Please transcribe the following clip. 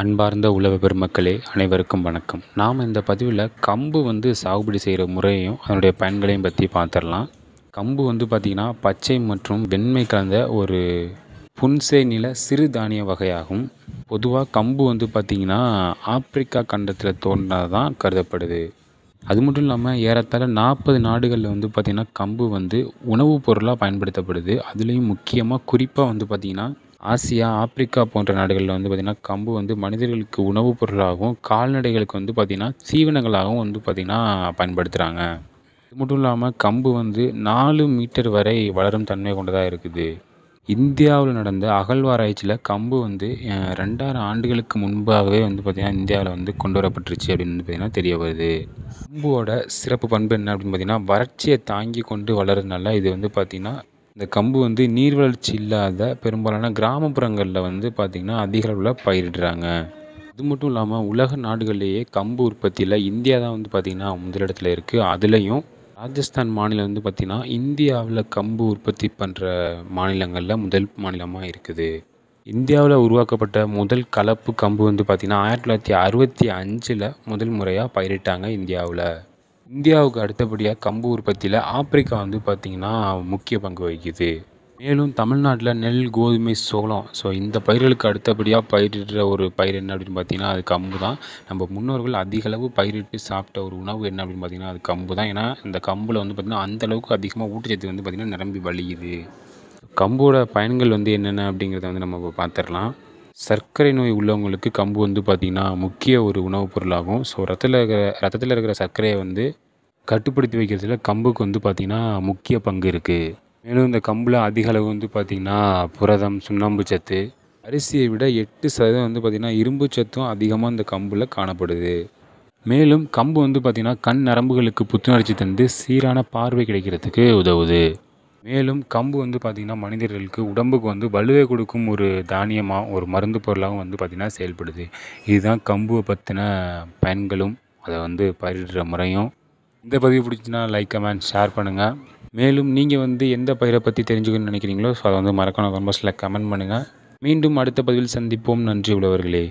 அன்பார்ந்த உழவு பெருமக்களே அனைவருக்கும் வணக்கம் நாம் இந்த பதிவில் கம்பு வந்து சாகுபடி செய்கிற முறையையும் அதனுடைய பயன்களையும் பற்றி பார்த்துடலாம் கம்பு வந்து பார்த்திங்கன்னா பச்சை மற்றும் வெண்மை கலந்த ஒரு புன்சே நில சிறுதானிய வகையாகும் பொதுவாக கம்பு வந்து பார்த்திங்கன்னா ஆப்பிரிக்கா கண்டத்தில் தோன்றாதான் கருதப்படுது அது மட்டும் இல்லாமல் ஏறத்தாழ நாற்பது நாடுகளில் வந்து பார்த்திங்கன்னா கம்பு வந்து உணவுப் பொருளாக பயன்படுத்தப்படுது அதுலேயும் முக்கியமாக குறிப்பாக வந்து பார்த்திங்கன்னா ஆசியா ஆப்பிரிக்கா போன்ற நாடுகளில் வந்து பார்த்திங்கன்னா கம்பு வந்து மனிதர்களுக்கு உணவுப் பொருளாகவும் கால்நடைகளுக்கு வந்து பார்த்திங்கன்னா சீவனங்களாகவும் வந்து பார்த்திங்கன்னா பயன்படுத்துகிறாங்க இது மட்டும் இல்லாமல் கம்பு வந்து நாலு மீட்டர் வரை வளரும் தன்மை கொண்டதாக இருக்குது இந்தியாவில் நடந்த அகழ்வாராய்ச்சியில் கம்பு வந்து ரெண்டாயிரம் ஆண்டுகளுக்கு முன்பாகவே வந்து பார்த்திங்கன்னா இந்தியாவில் வந்து கொண்டு வரப்பட்டுருச்சு அப்படின்னு வந்து பார்த்திங்கன்னா தெரிய வருது கம்போட சிறப்பு பண்பு என்ன அப்படின்னு பார்த்திங்கன்னா வறட்சியை தாங்கி கொண்டு வளர்றதுனால இது வந்து பார்த்திங்கன்னா இந்த கம்பு வந்து நீர்வளர்ச்சி இல்லாத பெரும்பாலான கிராமப்புறங்களில் வந்து பார்த்திங்கன்னா அதிக அளவில் பயிரிடுறாங்க இது மட்டும் இல்லாமல் உலக நாடுகள்லேயே கம்பு உற்பத்தியில் இந்தியா தான் வந்து பார்த்திங்கன்னா முதலிடத்தில் இருக்குது அதுலேயும் ராஜஸ்தான் மாநிலம் வந்து பார்த்திங்கன்னா இந்தியாவில் கம்பு உற்பத்தி பண்ணுற மாநிலங்களில் முதல் மாநிலமாக இருக்குது இந்தியாவில் உருவாக்கப்பட்ட முதல் கலப்பு கம்பு வந்து பார்த்திங்கன்னா ஆயிரத்தி தொள்ளாயிரத்தி அறுபத்தி அஞ்சில் முதல் முறையாக பயிரிட்டாங்க இந்தியாவில் இந்தியாவுக்கு அடுத்தபடியாக கம்பு உற்பத்தியில் ஆப்பிரிக்கா வந்து பார்த்திங்கன்னா முக்கிய பங்கு வகிக்குது மேலும் தமிழ்நாட்டில் நெல் கோதுமை சோளம் ஸோ இந்த பயிர்களுக்கு அடுத்தபடியாக பயிரிடுற ஒரு பயிர் என்ன அப்படின்னு பார்த்தீங்கன்னா அது கம்பு தான் நம்ம முன்னோர்கள் அதிக அளவு பயிரிட்டு சாப்பிட்ட ஒரு உணவு என்ன அப்படின்னு பார்த்தீங்கன்னா அது கம்பு தான் ஏன்னா இந்த கம்பில் வந்து பார்த்திங்கன்னா அந்தளவுக்கு அதிகமாக ஊட்டச்சத்து வந்து பார்த்திங்கன்னா நிரம்பி வழியுது கம்போட பயன்கள் வந்து என்னென்ன அப்படிங்கிறத வந்து நம்ம பார்த்துர்லாம் பார்த்துடலாம் சர்க்கரை நோய் உள்ளவங்களுக்கு கம்பு வந்து பார்த்திங்கன்னா முக்கிய ஒரு உணவுப் பொருளாகும் ஸோ ரத்தத்தில் இருக்கிற ரத்தத்தில் இருக்கிற சர்க்கரையை வந்து கட்டுப்படுத்தி வைக்கிறதுல கம்புக்கு வந்து பார்த்திங்கன்னா முக்கிய பங்கு இருக்குது மேலும் இந்த கம்பில் அதிக அளவு வந்து பார்த்திங்கன்னா புரதம் சுண்ணாம்பு சத்து அரிசியை விட எட்டு சதவீதம் வந்து பார்த்திங்கன்னா இரும்பு சத்தும் அதிகமாக இந்த கம்பில் காணப்படுது மேலும் கம்பு வந்து பார்த்திங்கன்னா கண் நரம்புகளுக்கு புத்துணர்ச்சி தந்து சீரான பார்வை கிடைக்கிறதுக்கு உதவுது மேலும் கம்பு வந்து பார்த்திங்கன்னா மனிதர்களுக்கு உடம்புக்கு வந்து வலுவை கொடுக்கும் ஒரு தானியமாக ஒரு மருந்து பொருளாகவும் வந்து பார்த்திங்கன்னா செயல்படுது இதுதான் கம்புவை பற்றின பயன்களும் அதை வந்து பயிரிடுற முறையும் இந்த பதிவு பிடிச்சின்னா லைக் கமெண்ட் ஷேர் பண்ணுங்கள் மேலும் நீங்கள் வந்து எந்த பயிரை பற்றி தெரிஞ்சுக்கணும்னு நினைக்கிறீங்களோ ஸோ அதை வந்து மறக்கணும் கம்பஸில் கமெண்ட் பண்ணுங்கள் மீண்டும் அடுத்த பதிவில் சந்திப்போம் நன்றி உள்ளவர்களே